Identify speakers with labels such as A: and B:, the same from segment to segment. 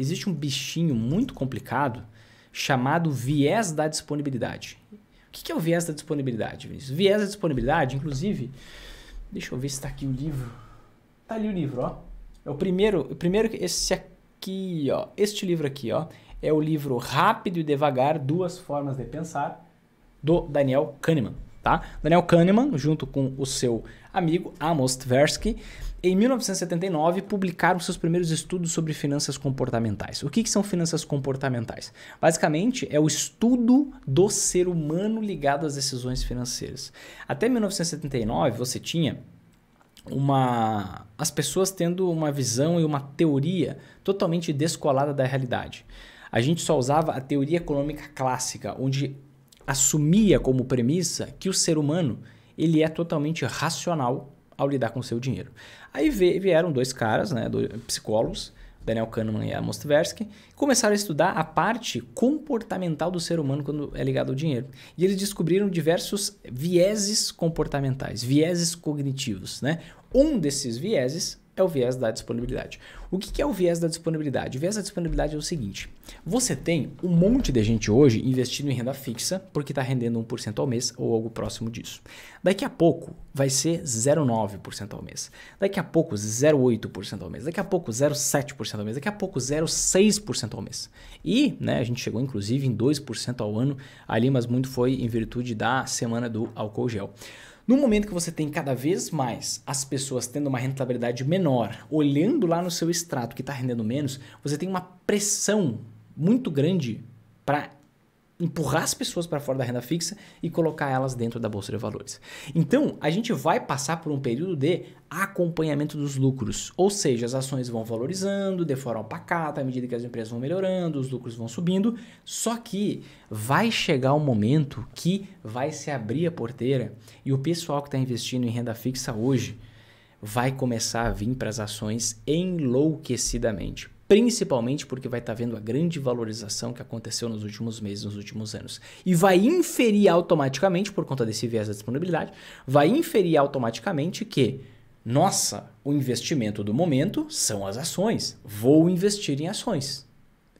A: existe um bichinho muito complicado chamado viés da disponibilidade. O que é o viés da disponibilidade, Vinícius? Viés da disponibilidade, inclusive, deixa eu ver se está aqui o livro. Está ali o livro, ó. É o primeiro, o primeiro esse aqui, ó. Este livro aqui, ó, é o livro Rápido e Devagar: Duas Formas de Pensar do Daniel Kahneman tá? Daniel Kahneman, junto com o seu amigo Amos Tversky, em 1979 publicaram seus primeiros estudos sobre finanças comportamentais. O que, que, são finanças comportamentais? Basicamente, é o estudo do ser humano ligado às decisões financeiras. Até 1979, você tinha uma as pessoas tendo uma visão e uma teoria totalmente descolada da realidade. A gente só usava a teoria econômica clássica, onde assumia como premissa que o ser humano ele é totalmente racional ao lidar com o seu dinheiro. Aí vieram dois caras, né, dois psicólogos, Daniel Kahneman e Amos Tversky, começaram a estudar a parte comportamental do ser humano quando é ligado ao dinheiro. E eles descobriram diversos vieses comportamentais, vieses cognitivos, né? Um desses vieses é o viés da disponibilidade. O que é o viés da disponibilidade? O viés da disponibilidade é o seguinte: você tem um monte de gente hoje investindo em renda fixa porque está rendendo 1% ao mês ou algo próximo disso. Daqui a pouco vai ser 0,9% ao mês. Daqui a pouco 0,8% ao mês. Daqui a pouco 0,7% ao mês. Daqui a pouco 0,6% ao mês. E né, a gente chegou inclusive em 2% ao ano ali, mas muito foi em virtude da semana do álcool gel. No momento que você tem cada vez mais as pessoas tendo uma rentabilidade menor, olhando lá no seu extrato que está rendendo menos, você tem uma pressão muito grande para empurrar as pessoas para fora da renda fixa e colocar elas dentro da bolsa de valores. Então, a gente vai passar por um período de acompanhamento dos lucros, ou seja, as ações vão valorizando de forma pacata à medida que as empresas vão melhorando, os lucros vão subindo, só que vai chegar o um momento que vai se abrir a porteira e o pessoal que está investindo em renda fixa hoje vai começar a vir para as ações enlouquecidamente principalmente porque vai estar tá vendo a grande valorização que aconteceu nos últimos meses, nos últimos anos. E vai inferir automaticamente, por conta desse viés da disponibilidade, vai inferir automaticamente que, nossa, o investimento do momento são as ações, vou investir em ações.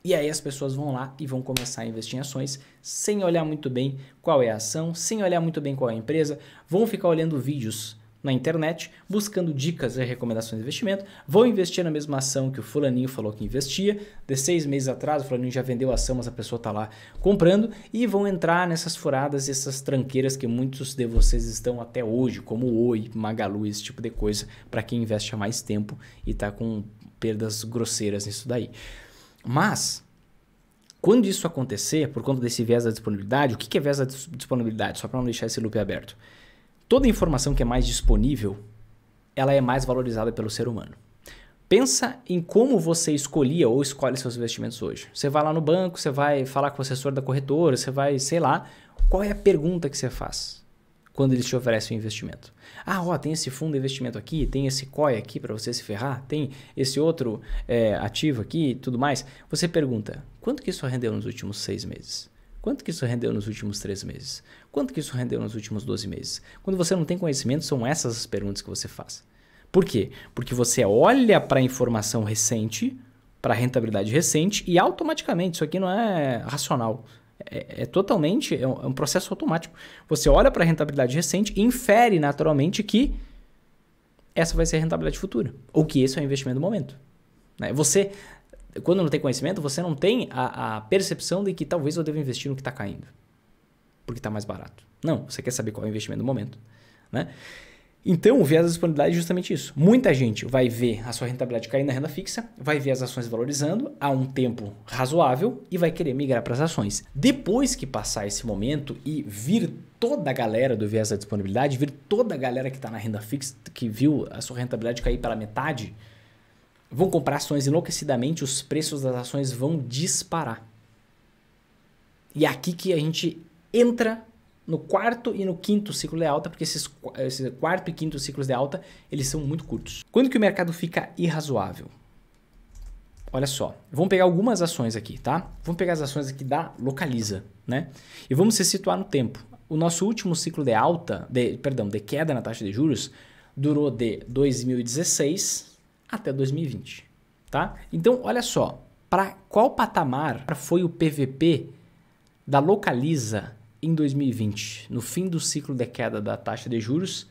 A: E aí as pessoas vão lá e vão começar a investir em ações sem olhar muito bem qual é a ação, sem olhar muito bem qual é a empresa, vão ficar olhando vídeos na internet buscando dicas e recomendações de investimento. Vou investir na mesma ação que o fulaninho falou que investia. De seis meses atrás, o fulaninho já vendeu a ação, mas a pessoa está lá comprando. E vão entrar nessas furadas e essas tranqueiras que muitos de vocês estão até hoje, como Oi, Magalu, esse tipo de coisa, para quem investe há mais tempo e está com perdas grosseiras nisso daí. Mas quando isso acontecer, por conta desse viés da disponibilidade, o que é viés da disponibilidade? Só para não deixar esse loop aberto. Toda informação que é mais disponível, ela é mais valorizada pelo ser humano. Pensa em como você escolhia ou escolhe seus investimentos hoje. Você vai lá no banco, você vai falar com o assessor da corretora, você vai, sei lá, qual é a pergunta que você faz quando eles te oferecem um investimento? Ah, ó, tem esse fundo de investimento aqui, tem esse COI aqui para você se ferrar, tem esse outro é, ativo aqui, tudo mais. Você pergunta, quanto que isso rendeu nos últimos seis meses? Quanto que isso rendeu nos últimos três meses? Quanto que isso rendeu nos últimos 12 meses? Quando você não tem conhecimento, são essas as perguntas que você faz. Por quê? Porque você olha para a informação recente, para a rentabilidade recente, e automaticamente, isso aqui não é racional, é, é, totalmente é um, é um, processo automático. Você olha para a rentabilidade recente e infere naturalmente que essa vai ser a rentabilidade futura, ou que esse é o investimento do momento. Né? Você quando não tem conhecimento, você não tem a, a percepção de que talvez eu deva investir no que está caindo, porque está mais barato. Não, você quer saber qual é o investimento do momento. Né? Então, o viés da disponibilidade é justamente isso. Muita gente vai ver a sua rentabilidade cair na renda fixa, vai ver as ações valorizando a um tempo razoável e vai querer migrar para as ações. Depois que passar esse momento e vir toda a galera do viés da disponibilidade, vir toda a galera que está na renda fixa, que viu a sua rentabilidade cair pela metade, vão comprar ações enlouquecidamente, os preços das ações vão disparar. E é aqui que a gente entra no quarto e no quinto ciclo de alta, porque esses, esses quarto e quinto ciclos de alta, eles são muito curtos. Quando que o mercado fica irrazoável? Olha só, vamos pegar algumas ações aqui, tá? Vamos pegar as ações aqui da Localiza, né? E vamos se situar no tempo. O nosso último ciclo de alta, de, perdão, de queda na taxa de juros, durou de 2016 até 2020, tá? Então, olha só, para qual patamar foi o PVP da Localiza em 2020, no fim do ciclo de queda da taxa de juros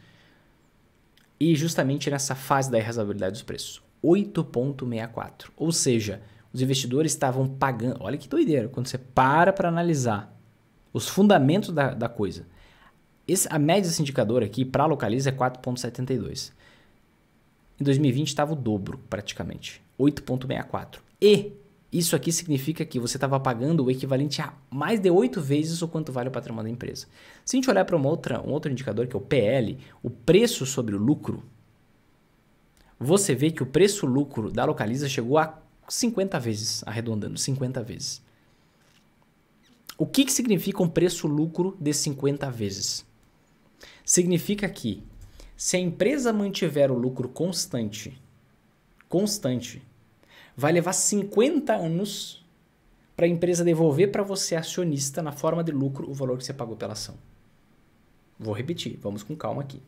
A: e justamente nessa fase da irrazabilidade dos preços, 8.64. Ou seja, os investidores estavam pagando, olha que doideira, quando você para para analisar os fundamentos da, da coisa. Esse, a média desse indicador aqui para Localiza é 4.72. Em 2020 estava o dobro, praticamente. 8,64. E isso aqui significa que você estava pagando o equivalente a mais de 8 vezes o quanto vale o patrimônio da empresa. Se a gente olhar para um outro indicador, que é o PL, o preço sobre o lucro, você vê que o preço-lucro da Localiza chegou a 50 vezes, arredondando, 50 vezes. O que, que significa um preço-lucro de 50 vezes? Significa que se a empresa mantiver o lucro constante, constante, vai levar 50 anos para a empresa devolver para você, acionista, na forma de lucro, o valor que você pagou pela ação. Vou repetir, vamos com calma aqui.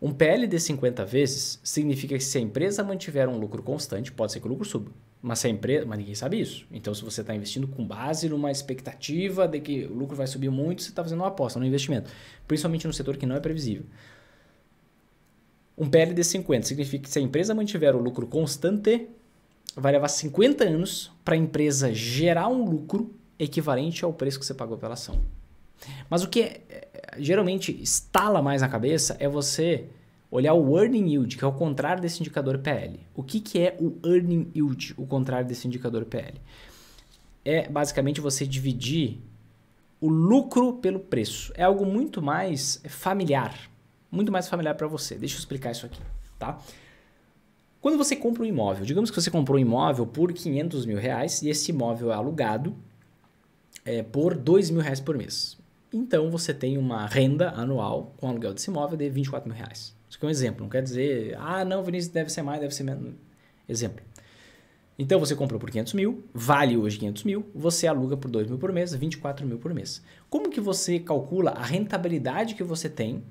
A: Um PL de 50 vezes significa que se a empresa mantiver um lucro constante, pode ser que o lucro suba. Mas se a empresa, mas ninguém sabe isso. Então, se você está investindo com base numa expectativa de que o lucro vai subir muito, você está fazendo uma aposta no investimento, principalmente no setor que não é previsível. Um PLD 50 significa que se a empresa mantiver o lucro constante, vai levar 50 anos para a empresa gerar um lucro equivalente ao preço que você pagou pela ação. Mas o que eh, eh, geralmente estala mais na cabeça é você olhar o earning yield, que é o contrário desse indicador PL. O que, que é o earning yield, o contrário desse indicador PL? É basicamente você dividir o lucro pelo preço. É algo muito mais familiar muito mais familiar para você. Deixa eu explicar isso aqui, tá? Quando você compra um imóvel, digamos que você comprou um imóvel por 500 mil reais e esse imóvel é alugado é, por 2 mil reais por mês. Então você tem uma renda anual com aluguel desse imóvel de 24 mil reais. Isso aqui é um exemplo, não quer dizer, ah, não, Vinícius, deve ser mais, deve ser menos. Exemplo. Então você comprou por 500 mil, vale hoje 500 mil, você aluga por 2 mil por mês, 24 mil por mês. Como que você calcula a rentabilidade que você tem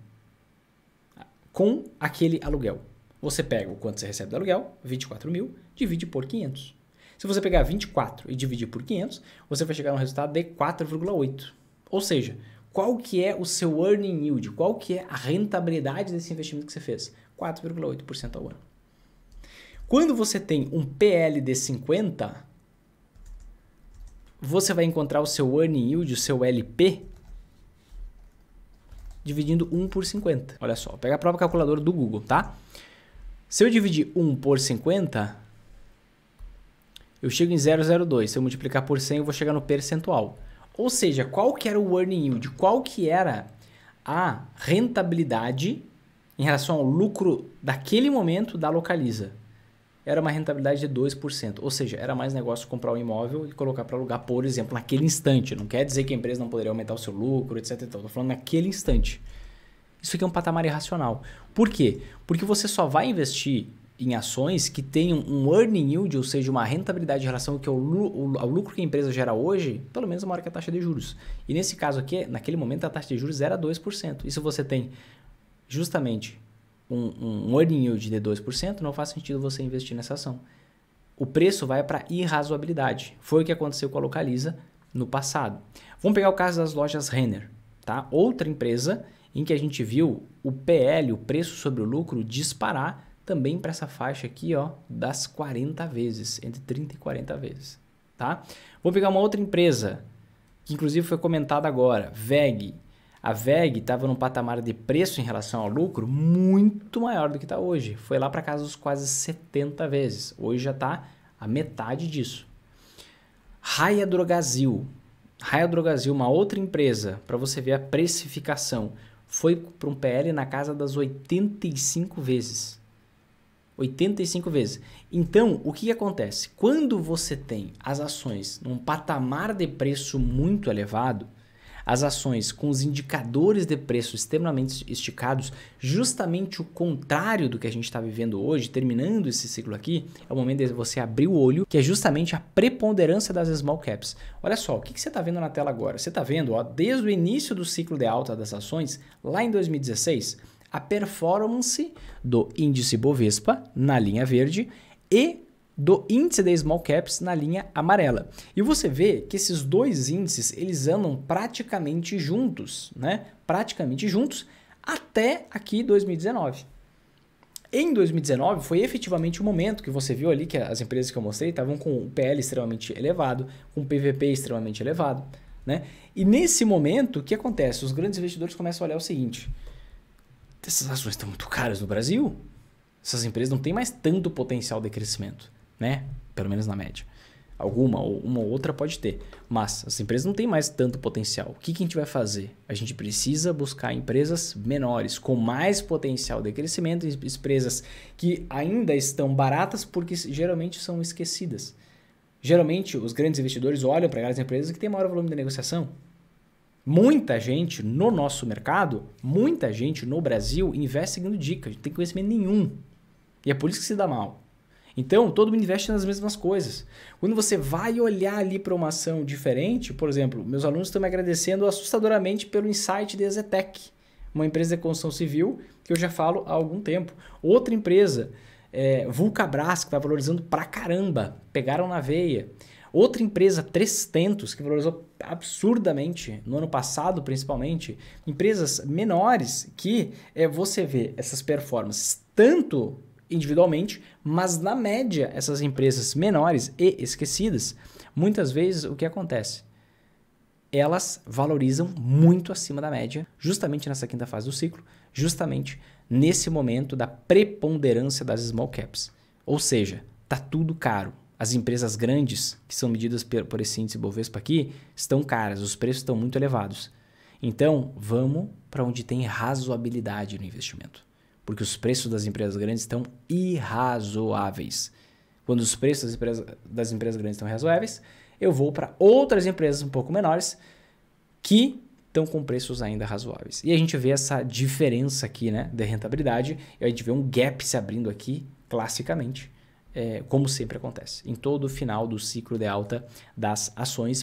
A: com aquele aluguel. Você pega o quanto você recebe do aluguel, 24 mil, divide por 500. Se você pegar 24 e dividir por 500, você vai chegar no resultado de 4,8. Ou seja, qual que é o seu earning yield, qual que é a rentabilidade desse investimento que você fez? 4,8% ao ano. Quando você tem um PL de 50, você vai encontrar o seu earning yield, o seu LP, dividindo 1 por 50. Olha só, pega a própria calculadora do Google, tá? Se eu dividir 1 por 50, eu chego em 002. Se eu multiplicar por 100, eu vou chegar no percentual. Ou seja, qual que era o earning yield? Qual que era a rentabilidade em relação ao lucro daquele momento da Localiza? era uma rentabilidade de 2%. Ou seja, era mais negócio comprar um imóvel e colocar para alugar, por exemplo, naquele instante. Não quer dizer que a empresa não poderia aumentar o seu lucro, etc. Estou falando naquele instante. Isso aqui é um patamar irracional. Por quê? Porque você só vai investir em ações que tenham um earning yield, ou seja, uma rentabilidade em relação ao, que é o, ao lucro que a empresa gera hoje, pelo menos uma hora que a taxa de juros. E nesse caso aqui, naquele momento a taxa de juros era 2%. E se você tem justamente um, um olhinho de 2%, não faz sentido você investir nessa ação. O preço vai para irrazoabilidade. Foi o que aconteceu com a Localiza no passado. Vamos pegar o caso das lojas Renner, tá? Outra empresa em que a gente viu o PL, o preço sobre o lucro, disparar também para essa faixa aqui, ó, das 40 vezes, entre 30 e 40 vezes, tá? Vou pegar uma outra empresa, que inclusive foi comentada agora, VEG, a VEG estava num patamar de preço em relação ao lucro muito maior do que está hoje. Foi lá para casa dos quase 70 vezes. Hoje já está a metade disso. Raia Drogasil. Raia Drogasil, uma outra empresa, para você ver a precificação, foi para um PL na casa das 85 vezes. 85 vezes. Então, o que acontece? Quando você tem as ações num patamar de preço muito elevado, as ações com os indicadores de preço extremamente esticados, justamente o contrário do que a gente está vivendo hoje, terminando esse ciclo aqui, é o momento de você abrir o olho, que é justamente a preponderância das small caps. Olha só, o que, que você está vendo na tela agora? Você está vendo, ó, desde o início do ciclo de alta das ações, lá em 2016, a performance do índice Bovespa na linha verde e do índice de small caps na linha amarela. E você vê que esses dois índices, eles andam praticamente juntos, né? Praticamente juntos até aqui 2019. Em 2019 foi efetivamente o momento que você viu ali que as empresas que eu mostrei estavam com o PL extremamente elevado, com o PVP extremamente elevado, né? E nesse momento, o que acontece? Os grandes investidores começam a olhar o seguinte: essas ações estão muito caras no Brasil. Essas empresas não têm mais tanto potencial de crescimento né? Pelo menos na média. Alguma ou uma ou outra pode ter, mas as empresas não têm mais tanto potencial. O que, que a gente vai fazer? A gente precisa buscar empresas menores, com mais potencial de crescimento, empresas que ainda estão baratas porque geralmente são esquecidas. Geralmente, os grandes investidores olham para aquelas empresas que têm maior volume de negociação. Muita gente no nosso mercado, muita gente no Brasil investe seguindo dicas não tem conhecimento nenhum. E é por isso que se dá mal. Então, todo mundo investe nas mesmas coisas. Quando você vai olhar ali para uma ação diferente, por exemplo, meus alunos estão me agradecendo assustadoramente pelo insight da Zetec, uma empresa de construção civil que eu já falo há algum tempo. Outra empresa, é, Vulcabras, que está valorizando pra caramba, pegaram na veia. Outra empresa, 300, que valorizou absurdamente no ano passado, principalmente. Empresas menores que é, você vê essas performances tanto individualmente, mas na média, essas empresas menores e esquecidas, muitas vezes o que acontece? Elas valorizam muito acima da média, justamente nessa quinta fase do ciclo, justamente nesse momento da preponderância das small caps. Ou seja, tá tudo caro. As empresas grandes, que são medidas por esse índice Bovespa aqui, estão caras, os preços estão muito elevados. Então, vamos para onde tem razoabilidade no investimento. Porque os preços das empresas grandes estão irrazoáveis. Quando os preços das empresas, das empresas grandes estão razoáveis, eu vou para outras empresas um pouco menores que estão com preços ainda razoáveis. E a gente vê essa diferença aqui né, de rentabilidade, e a gente vê um gap se abrindo aqui, classicamente, é, como sempre acontece, em todo o final do ciclo de alta das ações.